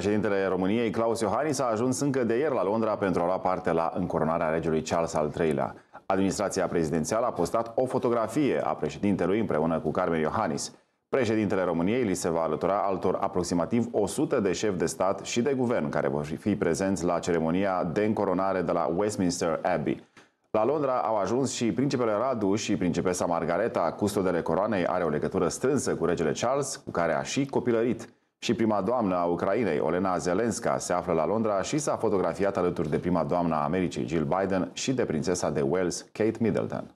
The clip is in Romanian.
Președintele României, Claus Iohannis, a ajuns încă de ieri la Londra pentru a lua parte la încoronarea regelui Charles al III-lea. Administrația prezidențială a postat o fotografie a președintelui împreună cu Carmen Iohannis. Președintele României li se va alătura altor aproximativ 100 de șefi de stat și de guvern care vor fi prezenți la ceremonia de încoronare de la Westminster Abbey. La Londra au ajuns și principele Radu și principesa Margareta, custodele coroanei, are o legătură strânsă cu regele Charles, cu care a și copilărit. Și prima doamnă a Ucrainei, Olena Zelenska, se află la Londra și s-a fotografiat alături de prima doamnă a Americii, Jill Biden, și de prințesa de Wales, Kate Middleton.